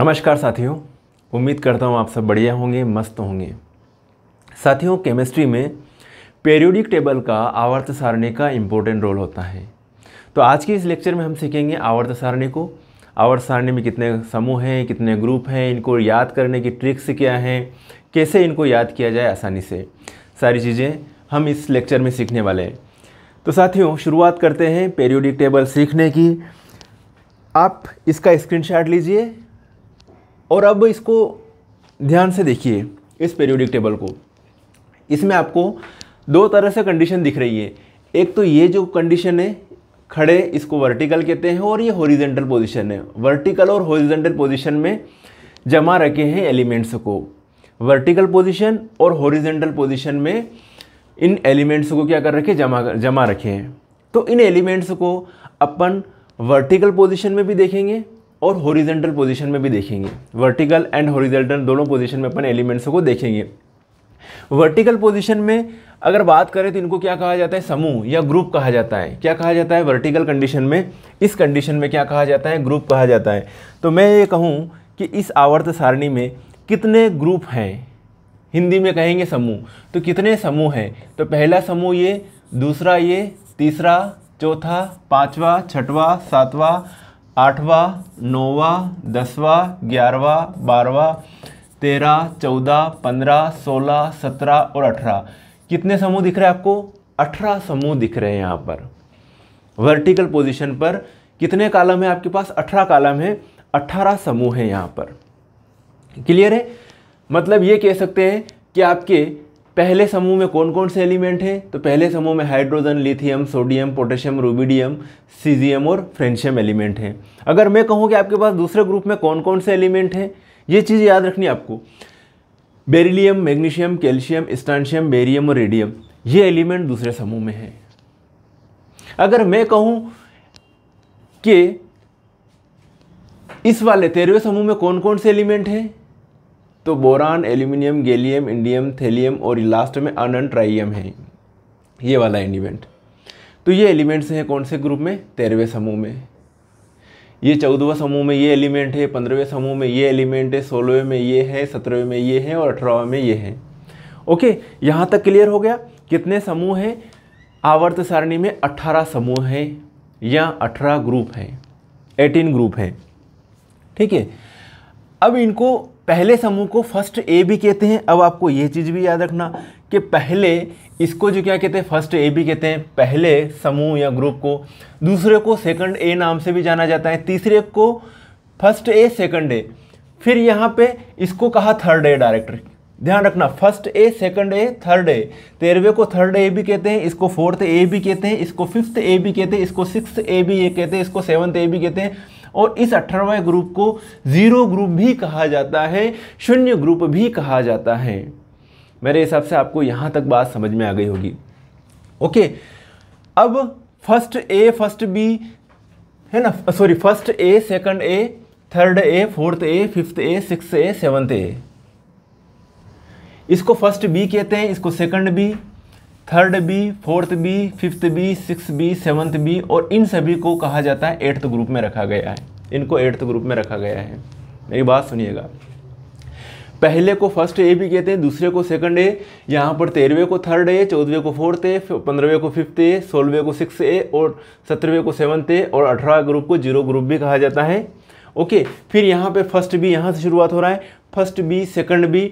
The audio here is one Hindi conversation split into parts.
नमस्कार साथियों उम्मीद करता हूँ आप सब बढ़िया होंगे मस्त होंगे साथियों केमिस्ट्री में पेरियोडिक टेबल का आवर्त सारणी का इम्पोर्टेंट रोल होता है तो आज के इस लेक्चर में हम सीखेंगे आवर्त सारणी को आवर्त सारणी में कितने समूह हैं कितने ग्रुप हैं इनको याद करने की ट्रिक्स क्या हैं कैसे इनको याद किया जाए आसानी से सारी चीज़ें हम इस लेक्चर में सीखने वाले हैं तो साथियों शुरुआत करते हैं पेरियोडिक टेबल सीखने की आप इसका स्क्रीनशॉट लीजिए और अब इसको ध्यान से देखिए इस पेरियोडिक टेबल को इसमें आपको दो तरह से कंडीशन दिख रही है एक तो ये जो कंडीशन है खड़े इसको वर्टिकल कहते हैं और ये हॉरिजेंटल पोजिशन है वर्टिकल और हॉरिजेंटल पोजिशन में जमा रखे हैं एलिमेंट्स को वर्टिकल पोजिशन और हॉरिजेंटल पोजिशन में इन एलिमेंट्स को क्या कर रखे जमा जमा रखे हैं तो इन एलिमेंट्स को अपन वर्टिकल पोजिशन में भी देखेंगे और हॉरिजेंटल पोजीशन में भी देखेंगे वर्टिकल एंड हॉरिजेंटल दोनों पोजीशन में अपन एलिमेंट्स को देखेंगे वर्टिकल पोजीशन में अगर बात करें तो इनको क्या कहा जाता है समूह या ग्रुप कहा जाता है क्या कहा जाता है वर्टिकल कंडीशन में इस कंडीशन में क्या कहा जाता है ग्रुप कहा जाता है तो मैं ये कहूँ कि इस आवर्त सारणी में कितने ग्रुप हैं हिंदी में कहेंगे समूह तो कितने समूह हैं तो पहला समूह ये दूसरा ये तीसरा चौथा पाँचवा छठवा सातवा आठवा नौवा दसवा ग्यारहवा बारहवा तेरह चौदह पंद्रह सोलह सत्रह और अठारह कितने समूह दिख रहे हैं आपको अठारह समूह दिख रहे हैं यहाँ पर वर्टिकल पोजीशन पर कितने कालम है आपके पास अठारह कालम है अट्ठारह समूह है यहाँ पर क्लियर है मतलब ये कह सकते हैं कि आपके पहले समूह में कौन कौन से एलिमेंट हैं तो पहले समूह में hydrogen lithium sodium potassium rubidium caesium और फ्रेंशियम एलिमेंट हैं अगर मैं कहूँ कि आपके पास दूसरे ग्रुप में कौन कौन से एलिमेंट हैं ये चीज़ याद रखनी आपको beryllium magnesium calcium strontium barium और रेडियम ये एलिमेंट दूसरे समूह में हैं अगर मैं कहूँ कि इस वाले तेरहवें समूह में कौन कौन से एलिमेंट हैं तो boron aluminium gallium indium thallium और लास्ट में अनन ट्राइम है ये वाला एलिमेंट तो ये एलिमेंट्स हैं कौन से ग्रुप में तेरहवें समूह में ये चौदहवा समूह में ये एलिमेंट है पंद्रहवें समूह में ये एलिमेंट है सोलहवें में ये है सत्रहवें में ये है और अठारहवें में ये है ओके यहाँ तक क्लियर हो गया कितने समूह हैं आवर्त सारणी में अट्ठारह समूह हैं या अठारह ग्रुप हैं एटीन ग्रुप हैं ठीक है अब इनको पहले समूह को फर्स्ट ए भी कहते हैं अब आपको ये चीज़ भी याद रखना कि पहले इसको जो क्या कहते हैं फर्स्ट ए भी कहते हैं पहले समूह या ग्रुप को दूसरे को सेकंड ए नाम से भी जाना जाता है तीसरे को फर्स्ट ए सेकंड ए फिर यहाँ पे इसको कहा थर्ड ए डायरेक्टर ध्यान रखना first A second A third A तेरहवे को थर्ड ए भी कहते हैं इसको फोर्थ ए भी कहते हैं इसको फिफ्थ ए भी कहते हैं इसको सिक्स ए भी ये कहते हैं इसको सेवन्थ ए भी कहते हैं और इस अठारहवें ग्रुप को ज़ीरो ग्रुप भी कहा जाता है शून्य ग्रुप भी कहा जाता है मेरे हिसाब से आपको यहाँ तक बात समझ में आ गई होगी ओके अब फर्स्ट ए फर्स्ट बी है ना sorry first A second A third A fourth A fifth A six A seventh A इसको फर्स्ट बी कहते हैं इसको second B third B fourth B fifth B six B seventh B और इन सभी को कहा जाता है एट्थ ग्रुप में रखा गया है इनको एट्थ ग्रुप में रखा गया है मेरी बात सुनिएगा पहले को फर्स्ट ए भी कहते हैं दूसरे को सेकंड ए यहाँ पर तेरहवें को थर्ड ए चौदहवें को फोर्थ ए पंद्रहवें को फिफ्थ ए सोलहवें को सिक्स ए और सत्रहवें को सेवन्थ ए और अठारह ग्रुप को जीरो ग्रुप भी कहा जाता है ओके फिर यहाँ पे फर्स्ट बी यहाँ से शुरुआत हो रहा है first B second B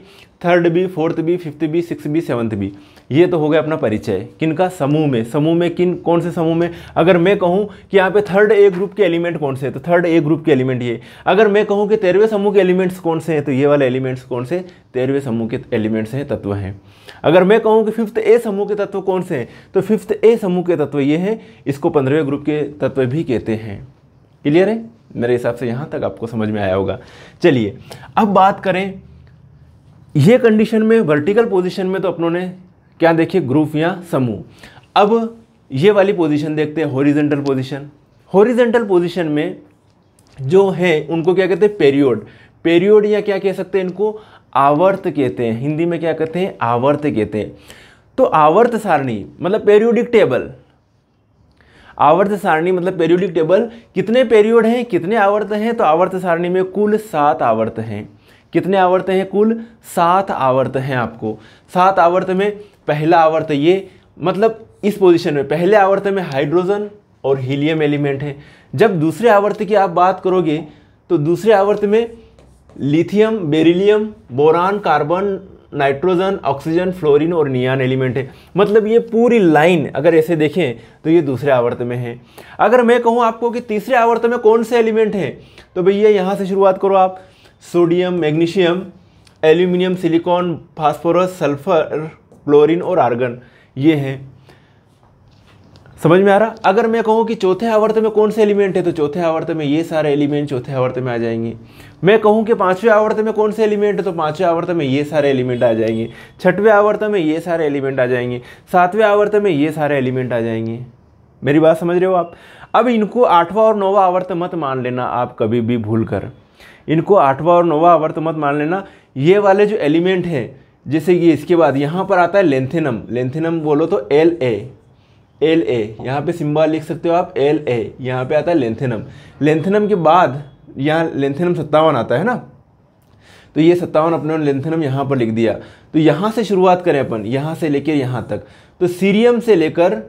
third B fourth B fifth B six B seventh B ये तो हो गया अपना परिचय किनका समूह में समूह में किन कौन से समूह में अगर मैं कहूँ कि यहाँ पे थर्ड ए ग्रुप के एलिमेंट कौन से हैं तो थर्ड ए ग्रुप के एलिमेंट ये अगर मैं कहूँ कि तेरहवें समूह के एलिमेंट्स कौन से हैं तो ये वाले एलिमेंट्स कौन से तेरहवें समूह के एलिमेंट्स हैं तत्व हैं अगर मैं कहूँ कि फिफ्थ ए समूह के तत्व कौन से हैं तो फिफ्थ ए समूह के तत्व ये हैं इसको पंद्रहवें ग्रुप के तत्व भी कहते हैं क्लियर है मेरे हिसाब से यहाँ तक आपको समझ में आया होगा चलिए अब बात करें ये कंडीशन में वर्टिकल पोजीशन में तो अपनों ने क्या देखिए ग्रुप या समूह अब ये वाली पोजीशन देखते हैं हॉरिजेंटल पोजीशन हॉरिजेंटल पोजीशन में जो है उनको क्या कहते हैं पेरियोड पेरियोड या क्या कह सकते हैं इनको आवर्त कहते हैं हिंदी में क्या कहते हैं आवर्त कहते हैं तो आवर्त सारणी मतलब पेरियोडिक टेबल आवर्त सारणी मतलब पेरियोडिक टेबल कितने पेरियोड हैं कितने आवर्त हैं तो आवर्त सारणी में कुल सात आवर्त हैं कितने आवर्त हैं कुल सात आवर्त हैं आपको सात आवर्त में पहला आवर्त ये मतलब इस पोजीशन में पहले आवर्त में हाइड्रोजन और हीलियम एलिमेंट है जब दूसरे आवर्त की आप बात करोगे तो दूसरे आवर्त में lithium beryllium boron carbon nitrogen oxygen fluorine और नियान एलिमेंट है मतलब ये पूरी लाइन अगर ऐसे देखें तो ये दूसरे आवर्त में है अगर मैं कहूँ आपको कि तीसरे आवर्त में कौन से एलिमेंट हैं तो भैया यहाँ से शुरुआत करो आप sodium magnesium aluminium silicon phosphorus sulphur chlorine और आर्गन ये हैं समझ में आ रहा अगर मैं कहूँ कि चौथे आवर्त में कौन से एलिमेंट है तो चौथे आवर्त में ये सारे एलिमेंट चौथे आवर्त में आ जाएंगे मैं कहूँ कि पांचवें आवर्त में कौन से एलिमेंट है तो पांचवें आवर्त में ये सारे एलिमेंट आ जाएंगे छठवे आवर्त में ये सारे एलिमेंट आ जाएंगे सातवें आवर्त में ये सारे एलिमेंट आ जाएंगे मेरी बात समझ रहे हो आप अब इनको आठवां और नौवा आवर्त मत मान लेना आप कभी भी भूल कर इनको आठवां और नौवा आवर्त मत मान लेना ये वाले जो एलिमेंट हैं जैसे कि इसके बाद यहाँ पर आता है लेंथेनम लेंथेनम बोलो तो एल ए एल ए यहाँ पे सिम्बा लिख सकते हो आप एल ए यहाँ पे आता है लेंथेनम लेंथेनम के बाद यहाँ लेंथेनम सत्तावन आता है ना तो ये सत्तावन अपने लेंथेनम यहाँ पर लिख दिया तो यहाँ से शुरुआत करें अपन यहाँ से लेकर यहाँ तक तो सीरियम से लेकर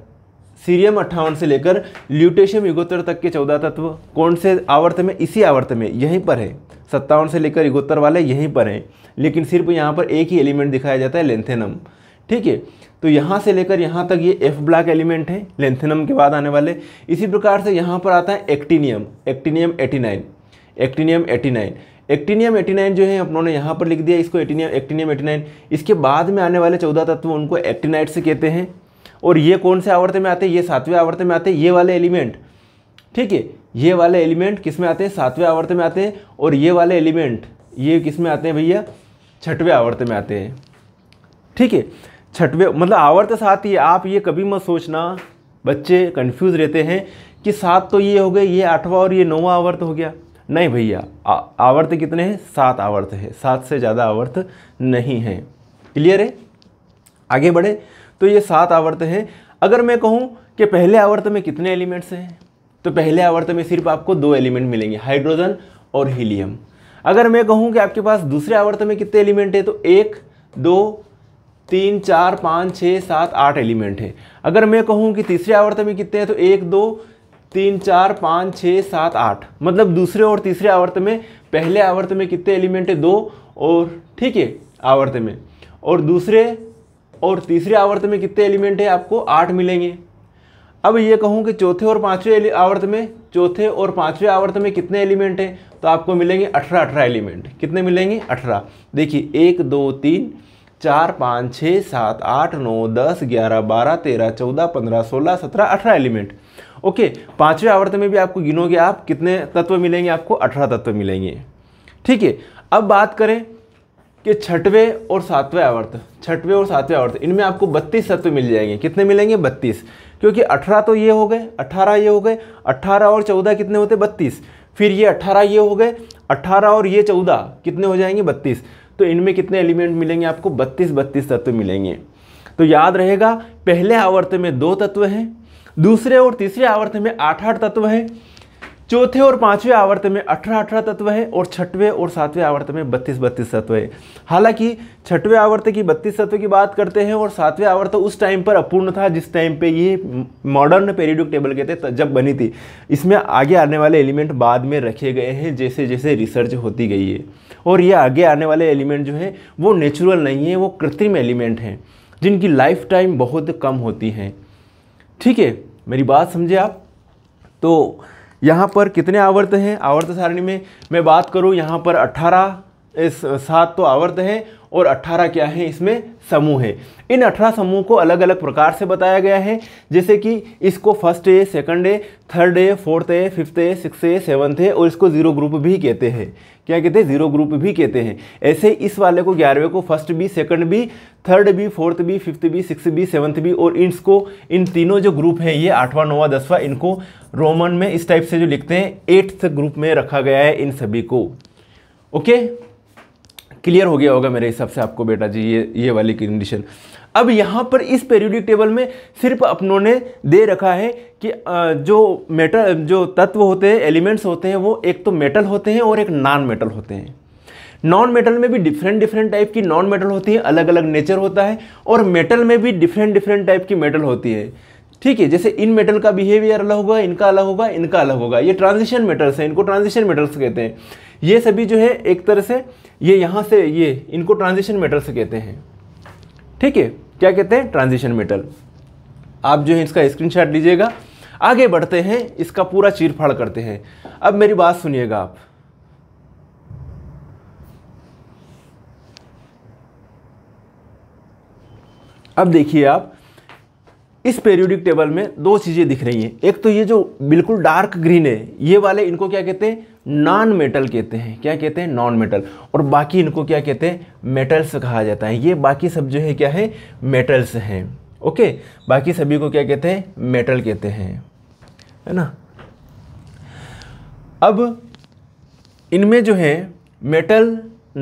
सीरियम अट्ठावन से लेकर ल्यूटेशियम युगोत्तर तक के चौदह तत्व कौन से आवर्त में इसी आवर्त में यहीं पर है सत्तावन से लेकर इकहत्तर वाले यहीं पर हैं लेकिन सिर्फ यहाँ पर एक ही एलिमेंट दिखाया जाता है लेंथेनम ठीक है तो यहाँ से लेकर यहाँ तक ये एफ ब्लैक एलिमेंट है लेंथेनम के बाद आने वाले इसी प्रकार से यहाँ पर आता है actinium actinium eighty nine actinium eighty nine actinium eighty nine जो है अपनों ने यहाँ पर लिख दिया इसको एटीनियम एक्टिनियम एटी नाइन इसके बाद में आने वाले चौदह तत्व उनको एक्टिनाइट से कहते हैं और ये कौन से आवर्त में आते हैं ये सातवें आवर्त में आते हैं ये वाले एलिमेंट ठीक है ये वाले एलिमेंट किस में आते हैं सातवें आवर्त में आते हैं और ये वाले एलिमेंट ये किस में आते हैं भैया छठवें आवर्त में आते हैं ठीक है छठवें मतलब आवर्त सात ही आप ये कभी मत सोचना बच्चे कंफ्यूज रहते हैं कि सात तो ये हो गए ये आठवां और ये नौवां आवर्त हो गया नहीं भैया आवर्त कितने हैं सात आवर्त है सात से ज़्यादा आवर्त नहीं है क्लियर है आगे बढ़े तो ये सात आवर्त हैं अगर मैं कहूँ कि पहले आवर्त में कितने एलिमेंट्स हैं तो पहले आवर्त में सिर्फ आपको दो एलिमेंट मिलेंगे हाइड्रोजन और हीलियम अगर मैं कहूँ कि आपके पास दूसरे आवर्त में कितने एलिमेंट है तो एक दो तीन चार पाँच छः सात आठ एलिमेंट है अगर मैं कहूँ कि तीसरे आवर्त में कितने हैं तो एक दो तीन चार पाँच छः सात आठ मतलब दूसरे और तीसरे आवर्त में पहले आवर्त में कितने एलिमेंट है दो और ठीक है आवर्त में और दूसरे और तीसरे आवर्त में कितने एलिमेंट है आपको आठ मिलेंगे अब ये कहूँ कि चौथे और पाँचवें आवर्त में चौथे और पाँचवें आवर्त में कितने एलिमेंट हैं तो आपको मिलेंगे अठारह अठारह एलिमेंट कितने मिलेंगे अठारह देखिए एक दो तीन चार पाँच छः सात आठ नौ दस ग्यारह बारह तेरह चौदह पंद्रह सोलह सत्रह अठारह एलिमेंट ओके पाँचवें आवर्त में भी आपको गिनोगे आप कितने तत्व मिलेंगे आपको अठारह तत्व मिलेंगे ठीक है अब बात करें कि छठवें और सातवें आवर्त छठवें और सातवें आवर्त इनमें आपको बत्तीस तत्व मिल जाएंगे कितने मिलेंगे बत्तीस क्योंकि अठारह तो ये हो गए अठारह ये हो गए अट्ठारह और चौदह कितने होते बत्तीस फिर ये अट्ठारह ये हो गए अट्ठारह और ये चौदह कितने हो जाएंगे बत्तीस तो इनमें कितने एलिमेंट मिलेंगे आपको बत्तीस बत्तीस तत्व मिलेंगे तो याद रहेगा पहले आवर्त में दो तत्व हैं दूसरे और तीसरे आवर्त में आठ आठ तत्व हैं चौथे और पांचवें आवर्त में अठारह अठारह तत्व है और छठवें और सातवें आवर्त में बत्तीस बत्तीस तत्व है हालांकि छठवें आवर्त की बत्तीस तत्व की बात करते हैं और सातवें आवर्त उस टाइम पर अपूर्ण था जिस टाइम पे ये मॉडर्न पेरिडिक टेबल कहते जब बनी थी इसमें आगे आने वाले एलिमेंट बाद में रखे गए हैं जैसे जैसे रिसर्च होती गई है और ये आगे आने वाले एलिमेंट जो है वो नेचुरल नहीं है वो कृत्रिम एलिमेंट हैं जिनकी लाइफ टाइम बहुत कम होती है ठीक है मेरी बात समझे आप तो यहाँ पर कितने आवर्त हैं आवर्त सारणी में मैं बात करूँ यहाँ पर अट्ठारह इस सात तो आवर्त हैं और अट्ठारह क्या है इसमें समूह है इन अठारह समूह को अलग अलग प्रकार से बताया गया है जैसे कि इसको first A second A third A fourth A fifth A six A seventh A और इसको जीरो ग्रुप भी कहते हैं क्या कहते हैं जीरो ग्रुप भी कहते हैं ऐसे इस वाले को ग्यारहवें को first B second B third B fourth B fifth B six B seventh B और इनको इन तीनों जो ग्रुप हैं ये आठवां नौवा दसवां इनको रोमन में इस टाइप से जो लिखते हैं एट्थ ग्रुप में रखा गया है इन सभी को ओके क्लियर हो गया होगा मेरे हिसाब से आपको बेटा जी ये ये वाली कंडीशन अब यहाँ पर इस पेरियोडिक टेबल में सिर्फ अपनों ने दे रखा है कि जो मेटल जो तत्व होते हैं एलिमेंट्स होते हैं वो एक तो मेटल होते हैं और एक नॉन मेटल होते हैं नॉन मेटल में भी डिफरेंट डिफरेंट टाइप की नॉन मेटल होती है अलग अलग नेचर होता है और मेटल में भी डिफरेंट डिफरेंट टाइप की मेटल होती है ठीक है जैसे इन मेटल का बिहेवियर अलग होगा इनका अलग होगा इनका अलग होगा ये ट्रांजिशन मेटल्स हैं इनको ट्रांजिशन मेटल्स कहते हैं ये सभी जो है एक तरह से ये यहाँ से ये इनको ट्रांजिशन मेटल्स कहते हैं ठीक है क्या कहते हैं ट्रांजिशन मेटल आप जो है इसका स्क्रीनशॉट लीजिएगा आगे बढ़ते हैं इसका पूरा चीरफाड़ करते हैं अब मेरी बात सुनिएगा आप अब देखिए आप इस पेरियोडिक टेबल में दो चीज़ें दिख रही हैं एक तो ये जो बिल्कुल डार्क ग्रीन है ये वाले इनको क्या कहते हैं नॉन मेटल कहते हैं क्या कहते हैं नॉन मेटल और बाकी इनको क्या कहते हैं मेटल्स कहा जाता है ये बाकी सब जो है क्या है मेटल्स हैं ओके बाकी सभी को क्या कहते हैं मेटल कहते हैं है ना अब इनमें जो है मेटल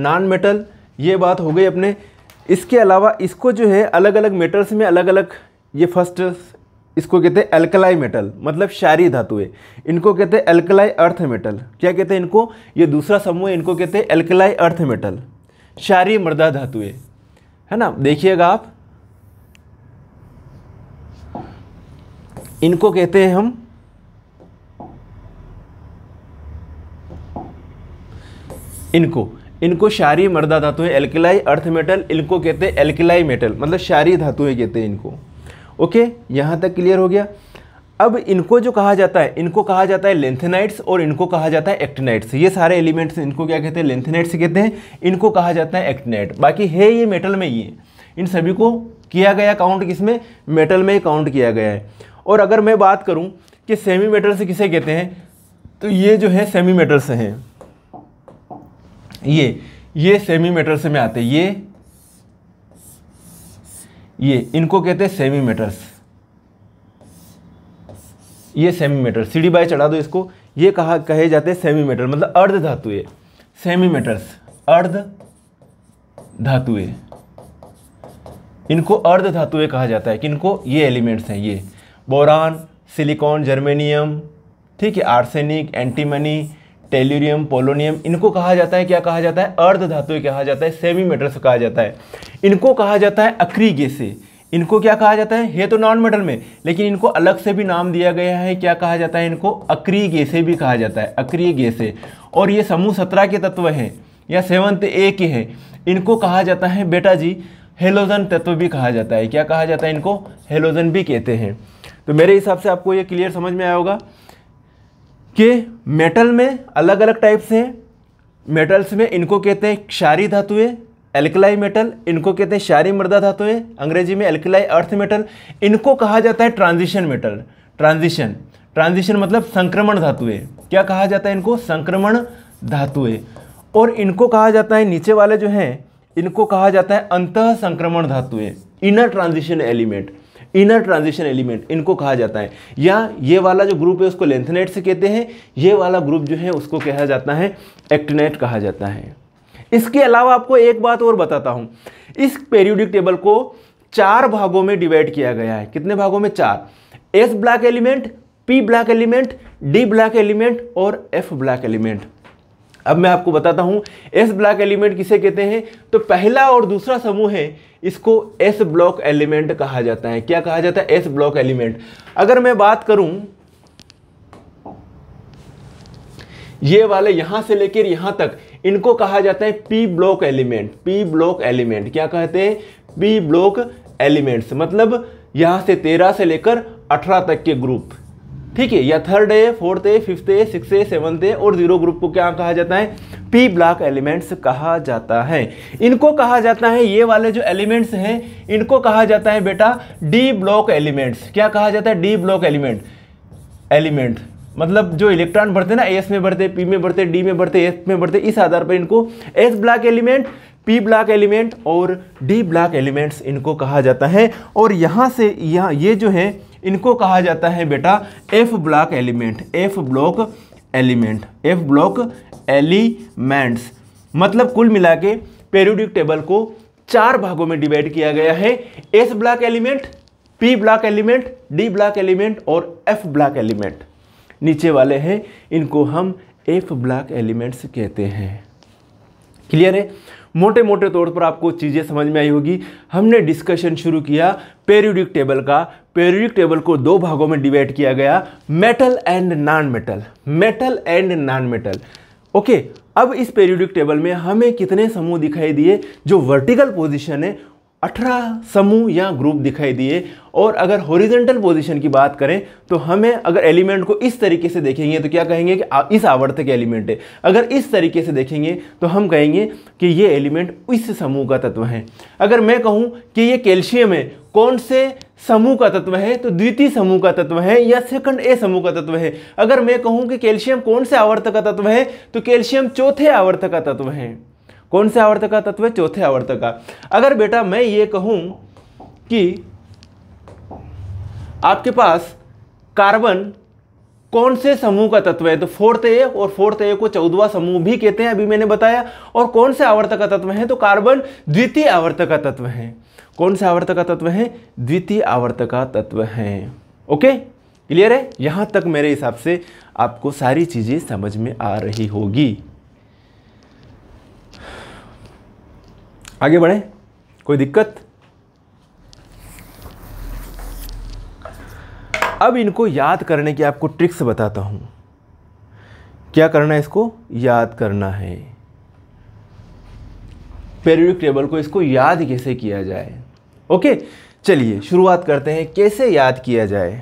नॉन मेटल ये बात हो गई अपने इसके अलावा इसको जो है अलग अलग मेटल्स में अलग अलग ये फर्स्ट इसको कहते हैं एल्कलाई मेटल मतलब शारी धातुएं इनको कहते हैं एल्कलाई अर्थ मेटल क्या कहते हैं इनको ये दूसरा समूह इनको कहते हैं एल्कलाई अर्थ मेटल शारी मृदा धातुएं है ना देखिएगा आप इनको कहते हैं हम इनको इनको शारी मर्दा धातुएं एल्किलाई अर्थ मेटल इनको कहते हैं एल्किलाई मेटल मतलब शारी धातुएं कहते हैं इनको ओके यहाँ तक क्लियर हो गया अब इनको जो कहा जाता है इनको कहा जाता है लेंथेनाइट्स और इनको कहा जाता है एक्टिनाइट्स ये सारे एलिमेंट्स इनको क्या कहते हैं लेंथेनाइट्स कहते हैं इनको कहा जाता है एक्टिनाइट बाकी है ये मेटल में ये इन सभी को किया गया काउंट किसमें मेटल में काउंट किया गया है और अगर मैं बात करूं कि सेमी मेटल्स किसे कहते हैं तो ये जो है सेमी मेटल्स हैं ये ये सेमी मेटल्स में आते हैं ये ये इनको कहते हैं सेमी मीटर्स ये सेमी मीटर सीढ़ी बाय चढ़ा दो इसको ये कहा कहे जाते हैं सेमी मीटर मतलब अर्ध धातु सेमी मीटर्स अर्ध धातु इनको अर्ध धातु कहा जाता है कि इनको ये एलिमेंट्स हैं ये बोरान सिलिकॉन जर्मेनियम ठीक है आर्सेनिक एंटीमनी टेल्यूरियम पोलोनियम इनको कहा जाता है क्या कहा जाता है अर्ध धातु कहा जाता है सेमी मेटल्स कहा जाता है इनको कहा जाता है अक्री गेसे इनको क्या कहा जाता है ये तो नॉन मेटल में लेकिन इनको अलग से भी नाम दिया गया है क्या कहा जाता है इनको अक्री गेसे भी कहा जाता है अक्री गेसे और ये समूह सत्रह के तत्व हैं या सेवंथ ए के हैं इनको कहा जाता है बेटा जी हेलोजन तत्व भी कहा जाता है क्या कहा जाता है इनको हेलोजन भी कहते हैं तो मेरे हिसाब से आपको ये क्लियर समझ में आया होगा कि मेटल में अलग अलग टाइप्स हैं मेटल्स में इनको कहते हैं क्षारी धातुएं एल्कलाई मेटल इनको कहते हैं क्षारी मृदा धातुएं अंग्रेजी में एल्कलाई अर्थ मेटल इनको कहा जाता है ट्रांजिशन मेटल ट्रांजिशन ट्रांजिशन मतलब संक्रमण धातुएं क्या कहा जाता है इनको संक्रमण धातुएं और इनको कहा जाता है नीचे वाले जो हैं इनको कहा जाता है अंत संक्रमण धातुएं inner transition element inner transition element इनको कहा जाता है या ये वाला जो ग्रुप है उसको लेंथनेट से कहते हैं ये वाला ग्रुप जो है उसको कहा जाता है एक्टनेट कहा जाता है इसके अलावा आपको एक बात और बताता हूँ इस पेरियोडिक टेबल को चार भागों में डिवाइड किया गया है कितने भागों में चार S block element P block element D block element और एफ ब्लैक एलिमेंट अब मैं आपको बताता हूं एस ब्लैक एलिमेंट किसे कहते हैं तो पहला और दूसरा समूह है इसको एस ब्लॉक एलिमेंट कहा जाता है क्या कहा जाता है एस ब्लॉक एलिमेंट अगर मैं बात करूं ये वाले यहां से लेकर यहां तक इनको कहा जाता है P block element P block element क्या कहते हैं पी ब्लॉक एलिमेंट्स मतलब यहां से तेरह से लेकर अठारह तक के ग्रुप ठीक है या third A fourth A fifth A six A seventh A और जीरो ग्रुप को क्या कहा जाता है पी ब्लॉक एलिमेंट्स कहा जाता है इनको कहा जाता है ये वाले जो एलिमेंट्स हैं इनको कहा जाता है बेटा डी ब्लॉक एलिमेंट्स क्या कहा जाता है डी ब्लॉक एलिमेंट एलिमेंट मतलब जो इलेक्ट्रॉन बढ़ते ना एस में बढ़ते पी में बढ़ते डी में बढ़ते एफ में बढ़ते इस आधार पर इनको S block element P block element और डी ब्लॉक एलिमेंट्स इनको कहा जाता है और यहाँ से यहाँ ये जो है इनको कहा जाता है बेटा F block element F block element F block elements मतलब कुल मिला के पेरियोडिक टेबल को चार भागों में डिवाइड किया गया है S block element P block element D block element और एफ ब्लॉक एलिमेंट नीचे वाले हैं इनको हम एफ ब्लॉक एलिमेंट्स कहते हैं क्लियर है मोटे मोटे तौर पर आपको चीज़ें समझ में आई होगी हमने डिस्कशन शुरू किया पेरियोडिक टेबल का पेरियोडिक टेबल को दो भागों में डिवाइड किया गया metal and non metal metal and non metal okay अब इस पेरियोडिक टेबल में हमें कितने समूह दिखाई दिए जो वर्टिकल पोजिशन है अठारह समूह या ग्रुप दिखाई दिए और अगर हॉरिजेंटल पोजीशन की बात करें तो हमें अगर एलिमेंट को इस तरीके से देखेंगे तो क्या कहेंगे कि इस इस आवर्तक एलिमेंट है अगर इस तरीके से देखेंगे तो हम कहेंगे कि ये एलिमेंट इस समूह का तत्व है अगर मैं कहूँ कि ये कैल्शियम है कौन से समूह का तत्व है तो द्वितीय समूह का तत्व है या सेकंड ए समूह का तत्व है अगर मैं कहूँ कि कैल्शियम कौन से आवर्त का तत्व है तो कैल्शियम चौथे आवर्त का तत्व है कौन से आवर्त का तत्व है चौथे आवर्त का अगर बेटा मैं ये कहूँ कि आपके पास कार्बन कौन से समूह का तत्व है तो फोर्थ ए और फोर्थ ए को चौदवा समूह भी कहते हैं अभी मैंने बताया और कौन से आवर्त का तत्व है तो कार्बन द्वितीय आवर्त का तत्व है कौन से आवर्त का तत्व है द्वितीय आवर्त का तत्व है ओके क्लियर है यहां तक मेरे हिसाब से आपको सारी चीज़ें समझ में आ रही होगी आगे बढ़े कोई दिक्कत अब इनको याद करने की आपको ट्रिक्स बताता हूं क्या करना है इसको याद करना है पेरियोडिक टेबल को इसको याद कैसे किया जाए ओके चलिए शुरुआत करते हैं कैसे याद किया जाए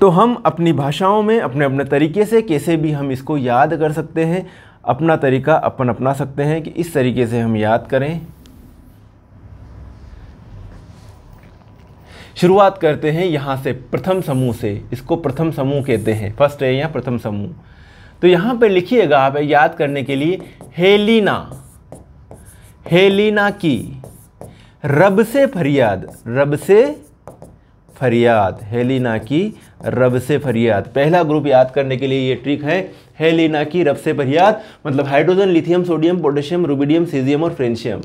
तो हम अपनी भाषाओं में अपने अपने तरीके से कैसे भी हम इसको याद कर सकते हैं अपना तरीका अपन अपना सकते हैं कि इस तरीके से हम याद करें शुरुआत करते हैं यहाँ से प्रथम समूह से इसको प्रथम समूह कहते हैं फर्स्ट है यहाँ प्रथम समूह तो यहाँ पर लिखिएगा आप याद करने के लिए हेलिना हेलिना की रब से फरियाद रब से फरियाद हेलिना की रब से फरियाद पहला ग्रुप याद करने के लिए ये ट्रिक है हेलिना की रब से फरियाद मतलब hydrogen lithium sodium potassium rubidium caesium और फ्रेंशियम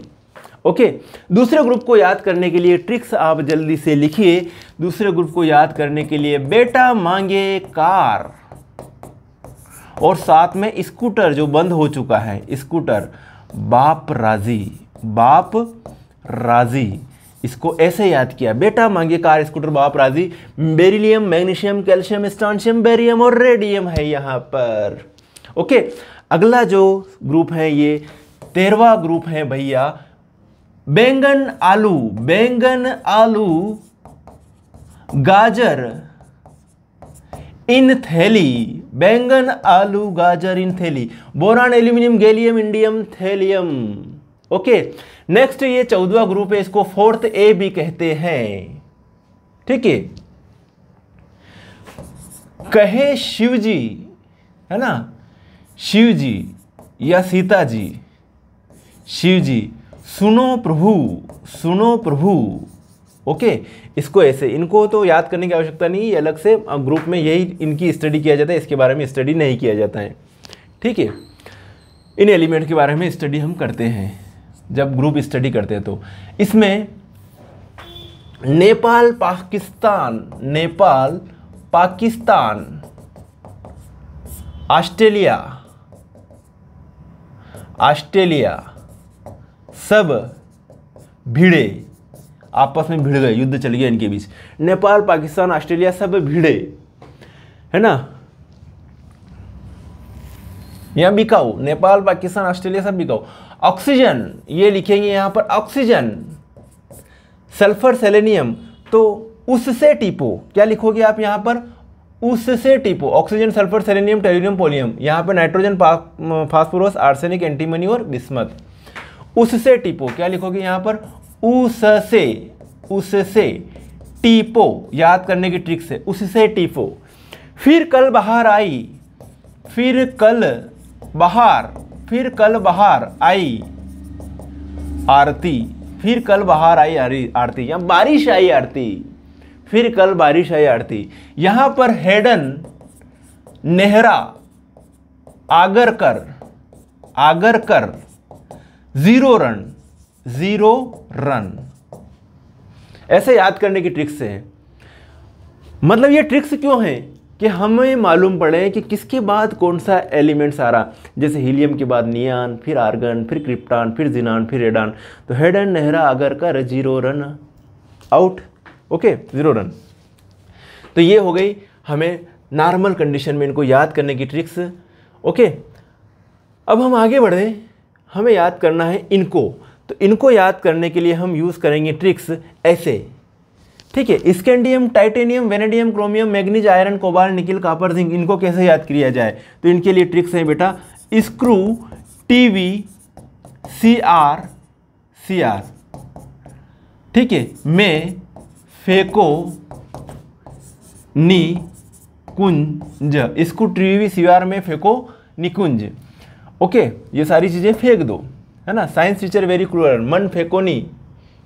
ओके दूसरे ग्रुप को याद करने के लिए ट्रिक्स आप जल्दी से लिखिए दूसरे ग्रुप को याद करने के लिए बेटा मांगे कार और साथ में स्कूटर जो बंद हो चुका है स्कूटर बाप राजी बाप राजी इसको ऐसे याद किया बेटा मांगे कार स्कूटर बाप राजी beryllium magnesium calcium strontium barium और रेडियम है यहाँ पर ओके अगला जो ग्रुप है ये तेरवा ग्रुप है भैया बैंगन आलू बैंगन आलू गाजर इन थैली बैंगन आलू गाजर इन थैली boron aluminium gallium indium thallium okay next ये चौदवा ग्रुप है इसको फोर्थ ए भी कहते हैं ठीक है कहे शिव जी है ना शिव जी या सीता जी शिव जी सुनो प्रभु सुनो प्रभु ओके इसको ऐसे इनको तो याद करने की आवश्यकता नहीं है अलग से ग्रुप में यही इनकी स्टडी किया जाता है इसके बारे में स्टडी नहीं किया जाता है ठीक है इन एलिमेंट के बारे में स्टडी हम करते हैं जब ग्रुप स्टडी करते हैं तो इसमें नेपाल पाकिस्तान नेपाल पाकिस्तान ऑस्ट्रेलिया ऑस्ट्रेलिया सब भिड़े आपस में भिड़ गए युद्ध चल गया इनके बीच नेपाल पाकिस्तान ऑस्ट्रेलिया सब भिड़े है ना यहां बिकाऊ नेपाल पाकिस्तान ऑस्ट्रेलिया सब बिकाऊ ऑक्सीजन ये लिखेंगे यहाँ पर ऑक्सीजन सल्फर सेलेनियम तो उससे टिपो क्या लिखोगे आप यहाँ पर उससे टिपो oxygen sulphur selenium tellurium polonium यहाँ पर नाइट्रोजन फास्फोरस आर्सेनिक एंटीमनी और बिस्मत उससे टिपो क्या लिखोगे यहाँ पर उससे उससे टीपो याद करने की ट्रिक से उससे टीपो फिर कल बाहर आई फिर कल बाहर फिर कल बाहर आई आरती फिर कल बाहर आई आरती या बारिश आई आरती फिर कल बारिश आई आरती यहां पर Hayden Nehra Agarkar Agarkar zero run zero run ऐसे याद करने की ट्रिक्स है मतलब ये ट्रिक्स क्यों है कि हमें मालूम पड़े कि किसके बाद कौन सा एलिमेंट्स आ रहा जैसे हीलियम के बाद नियान फिर आर्गन फिर क्रिप्टान फिर जिनान फिर रेडान तो head and Nehra Agarkar zero run out okay zero run तो ये हो गई हमें नॉर्मल कंडीशन में इनको याद करने की ट्रिक्स ओके अब हम आगे बढ़ें हमें याद करना है इनको तो इनको याद करने के लिए हम यूज़ करेंगे ट्रिक्स ऐसे ठीक है scandium titanium vanadium chromium manganese iron cobalt nickel copper zinc इनको कैसे याद किया जाए तो इनके लिए ट्रिक्स हैं बेटा screw T V C R C R ठीक है मैं फेको नी कुंज इसको वी सी आर में फेंको निकुंज ओके ये सारी चीज़ें फेंक दो है ना साइंस टीचर वेरी क्रूअल मन फेंको नी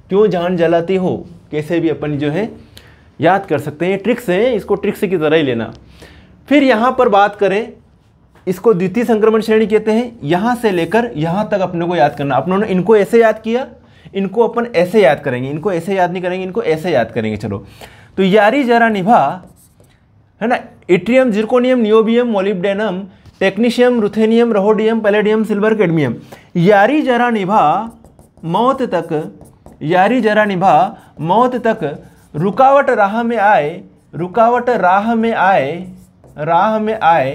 क्यों जान जलाती हो कैसे भी अपन जो है याद कर सकते हैं ट्रिक्स हैं इसको ट्रिक्स की तरह ही लेना फिर यहाँ पर बात करें इसको द्वितीय संक्रमण श्रेणी कहते हैं यहाँ से लेकर यहाँ तक अपने को याद करना अपनों ने इनको ऐसे याद किया इनको अपन ऐसे याद करेंगे इनको ऐसे याद नहीं करेंगे इनको ऐसे याद करेंगे चलो तो यारी जरा निभा है ना yttrium zirconium niobium molybdenum technetium ruthenium rhodium palladium silver cadmium यारी जरा निभा मौत तक यारी जरा निभा मौत तक रुकावट राह में आए रुकावट राह में आए राह में आए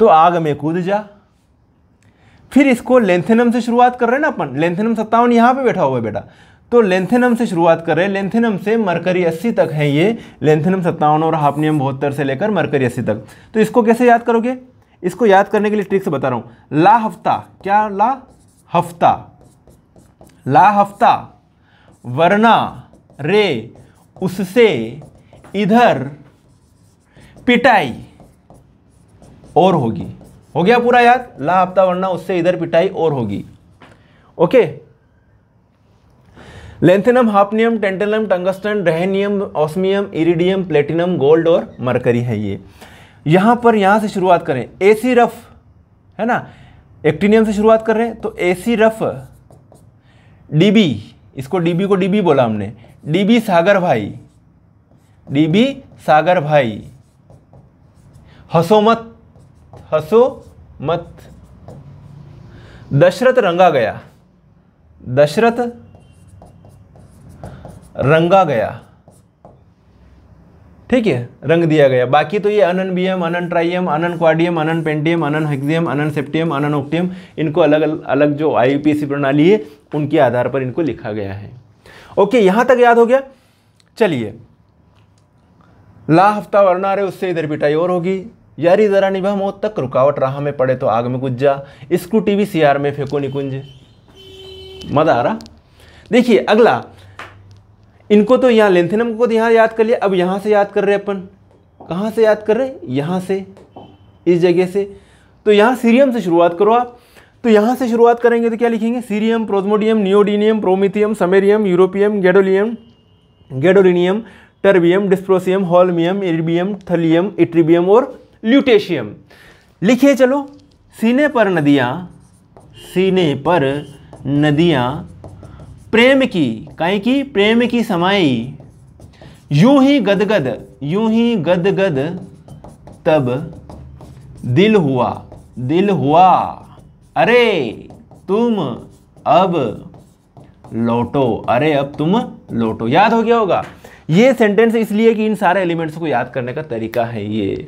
तो आग में कूद जा फिर इसको लेंथेनम से शुरुआत कर रहे हैं ना अपन लेंथेनम सत्तावन यहाँ पे बैठा हुआ है बेटा तो लेंथेनम से शुरुआत कर रहे हैं लेंथेनम से मरकरी अस्सी तक है ये लेंथेनम सत्तावन और हाफनियम बहत्तर से लेकर मरकरी अस्सी तक तो इसको कैसे याद करोगे इसको याद करने के लिए ट्रिक से बता रहा हूँ ला हफ्ता क्या ला हफ्ता ला हफ्ता वरना रे उससे इधर पिटाई और होगी हो गया पूरा याद ला हफ्ता वरना उससे इधर पिटाई और होगी okay lanthanum hafnium tantalum tungsten rhenium osmium iridium platinum gold और मरकरी है ये यहां पर यहां से शुरुआत करें एसी रफ है ना एक्टिनियम से शुरुआत कर रहे हैं तो एसी रफ डीबी इसको डीबी को डीबी बोला हमने डीबी सागर भाई डीबी सागर भाई हसो मत हसो मत दशरथ रंगा गया दशरथ रंगा गया ठीक है रंग दिया गया बाकी तो ये unun bium unun trium unun quadium unun pentium unun hexium unun septium unun octium इनको अलग अलग जो आई प्रणाली है उनके आधार पर इनको लिखा गया है ओके यहाँ तक याद हो गया चलिए ला हफ्ता वरना रहे उससे इधर पिटाई और होगी यारी जरा निभा मौत तक रुकावट राह में पड़े तो आग में कुछ जा स्कूटी भी सियार में फेंको निकुंज मजा आ रहा देखिए अगला इनको तो यहाँ लेंथेनम को तो यहाँ याद कर लिया अब यहाँ से याद कर रहे अपन कहाँ से याद कर रहे यहाँ से इस जगह से तो यहाँ सीरियम से शुरुआत करो आप तो यहाँ से शुरुआत करेंगे तो क्या लिखेंगे cerium praseodymium neodymium promethium samarium europium gadolinium gadolinium terbium dysprosium holmium erbium thulium ytterbium और ल्यूटेशियम लिखिए चलो सीने पर नदियाँ सीने पर नदियाँ प्रेम की काय की प्रेम की समाई यूं ही गदगद यूं ही गदगद तब दिल हुआ दिल हुआ अरे तुम अब लौटो अरे अब तुम लौटो याद हो गया होगा ये सेंटेंस इसलिए कि इन सारे एलिमेंट्स को याद करने का तरीका है ये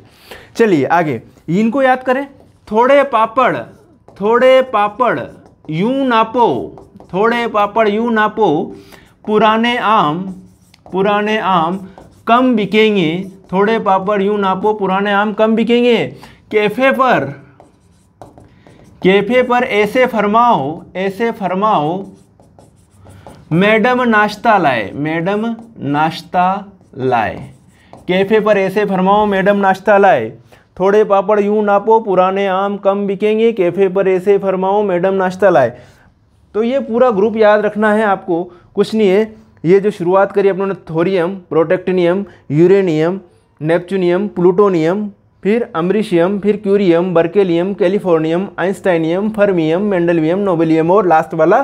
चलिए आगे इनको याद करें थोड़े पापड़ थोड़े पापड़ यूं नापो थोड़े पापड़ यूं नापो पुराने आम पुराने आम कम बिकेंगे थोड़े पापड़ यूं नापो पुराने आम कम बिकेंगे कैफे पर कैफे पर ऐसे फरमाओ ऐसे फरमाओ मैडम नाश्ता लाए मैडम नाश्ता लाए कैफे पर ऐसे फरमाओ मैडम नाश्ता लाए थोड़े पापड़ यूं नापो पुराने आम कम बिकेंगे कैफे पर ऐसे फरमाओ मैडम नाश्ता लाए तो ये पूरा ग्रुप याद रखना है आपको कुछ नहीं है ये जो शुरुआत करी अपनों ने thorium protactinium uranium neptunium plutonium फिर अमरीशियम फिर curium berkelium californium einsteinium fermium mendelevium nobelium और लास्ट वाला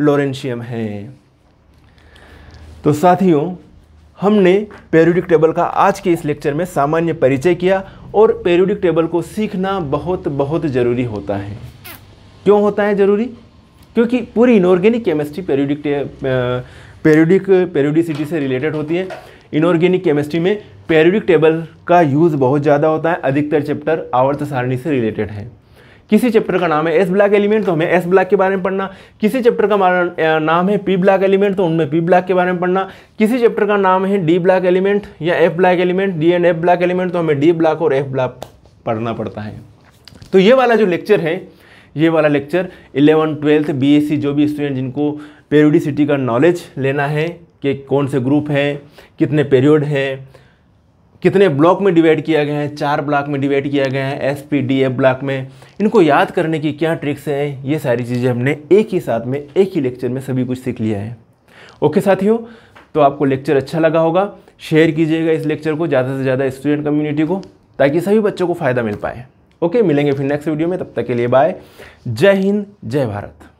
लोरेंशियम है तो साथियों हमने पेरियोडिक टेबल का आज के इस लेक्चर में सामान्य परिचय किया और पेरियोडिक टेबल को सीखना बहुत बहुत ज़रूरी होता है क्यों होता है ज़रूरी क्योंकि पूरी inorganic chemistry periodic periodic periodicity से रिलेटेड होती है इनऑर्गेनिक केमिस्ट्री में पेरियोडिक टेबल का यूज़ बहुत ज़्यादा होता है अधिकतर चैप्टर आवर्त सारणी से रिलेटेड है किसी चैप्टर का नाम है एस ब्लैक एलिमेंट तो हमें एस ब्लैक के बारे में पढ़ना किसी चैप्टर का uh, नाम है पी ब्लैक एलिमेंट तो उनमें पी ब्लैक के बारे में पढ़ना किसी चैप्टर का नाम है डी ब्लैक एलिमेंट या F block element D and F block element तो हमें डी ब्लैक और एफ ब्लैक पढ़ना पड़ता है तो ये वाला जो लेक्चर है ये वाला लेक्चर इलेवन ट्वेल्थ बीएससी जो भी स्टूडेंट जिनको पेरियोडिसिटी का नॉलेज लेना है कि कौन से ग्रुप हैं कितने पेरियड हैं कितने ब्लॉक में डिवाइड किया गया है चार ब्लॉक में डिवाइड किया गया है S P D F block में इनको याद करने की क्या ट्रिक्स हैं ये सारी चीज़ें हमने एक ही साथ में एक ही लेक्चर में सभी कुछ सीख लिया है ओके साथियों तो आपको लेक्चर अच्छा लगा होगा शेयर कीजिएगा इस लेक्चर को ज़्यादा से ज़्यादा स्टूडेंट कम्युनिटी को ताकि सभी बच्चों को फ़ायदा मिल पाए ओके मिलेंगे फिर नेक्स्ट वीडियो में तब तक के लिए बाय जय हिंद जय भारत